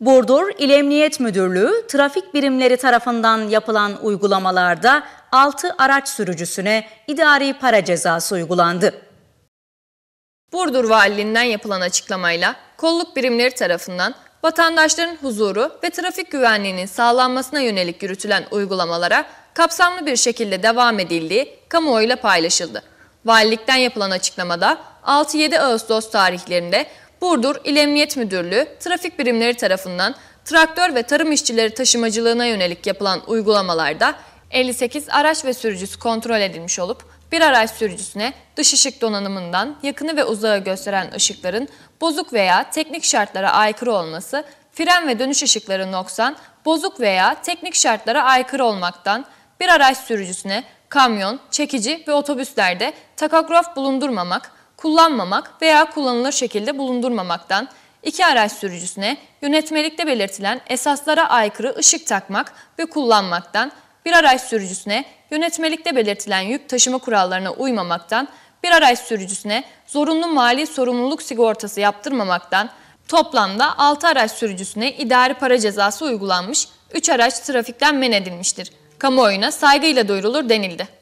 Burdur İl Emniyet Müdürlüğü trafik birimleri tarafından yapılan uygulamalarda 6 araç sürücüsüne idari para cezası uygulandı. Burdur Valiliğinden yapılan açıklamayla kolluk birimleri tarafından vatandaşların huzuru ve trafik güvenliğinin sağlanmasına yönelik yürütülen uygulamalara kapsamlı bir şekilde devam edildiği kamuoyuyla paylaşıldı. Valilikten yapılan açıklamada 6-7 Ağustos tarihlerinde Burdur İl Emniyet Müdürlüğü trafik birimleri tarafından traktör ve tarım işçileri taşımacılığına yönelik yapılan uygulamalarda 58 araç ve sürücüsü kontrol edilmiş olup bir araç sürücüsüne dış ışık donanımından yakını ve uzağı gösteren ışıkların bozuk veya teknik şartlara aykırı olması, fren ve dönüş ışıkları noksan, bozuk veya teknik şartlara aykırı olmaktan, bir araç sürücüsüne kamyon, çekici ve otobüslerde takograf bulundurmamak, kullanmamak veya kullanılır şekilde bulundurmamaktan, iki araç sürücüsüne yönetmelikte belirtilen esaslara aykırı ışık takmak ve kullanmaktan, bir araç sürücüsüne yönetmelikte belirtilen yük taşıma kurallarına uymamaktan, bir araç sürücüsüne zorunlu mali sorumluluk sigortası yaptırmamaktan, toplamda 6 araç sürücüsüne idari para cezası uygulanmış, 3 araç trafikten men edilmiştir. Kamuoyuna saygıyla duyurulur denildi.